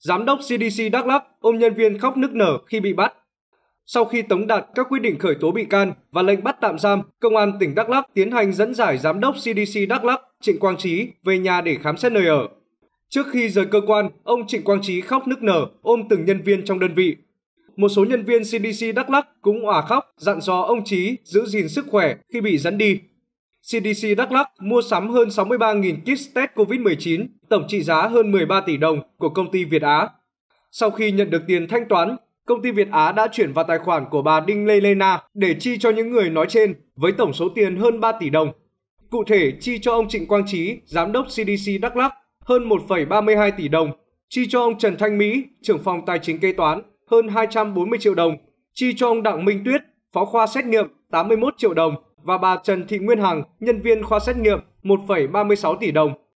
Giám đốc CDC Đắk Lắk ôm nhân viên khóc nức nở khi bị bắt. Sau khi tống đạt các quyết định khởi tố bị can và lệnh bắt tạm giam, Công an tỉnh Đắk Lắk tiến hành dẫn giải Giám đốc CDC Đắk Lắk Trịnh Quang Trí về nhà để khám xét nơi ở. Trước khi rời cơ quan, ông Trịnh Quang Trí khóc nức nở ôm từng nhân viên trong đơn vị. Một số nhân viên CDC Đắk Lắk cũng òa khóc dặn dò ông Trí giữ gìn sức khỏe khi bị dẫn đi CDC Đắk Lắk mua sắm hơn 63.000 kit test COVID-19, tổng trị giá hơn 13 tỷ đồng của công ty Việt Á. Sau khi nhận được tiền thanh toán, công ty Việt Á đã chuyển vào tài khoản của bà Đinh Lê Lê Na để chi cho những người nói trên với tổng số tiền hơn 3 tỷ đồng. Cụ thể, chi cho ông Trịnh Quang Trí, giám đốc CDC Đắk Lắk hơn 1,32 tỷ đồng, chi cho ông Trần Thanh Mỹ, trưởng phòng tài chính kế toán hơn 240 triệu đồng, chi cho ông Đặng Minh Tuyết, phó khoa xét nghiệm 81 triệu đồng, và bà Trần Thị Nguyên Hằng, nhân viên khoa xét nghiệm 1,36 tỷ đồng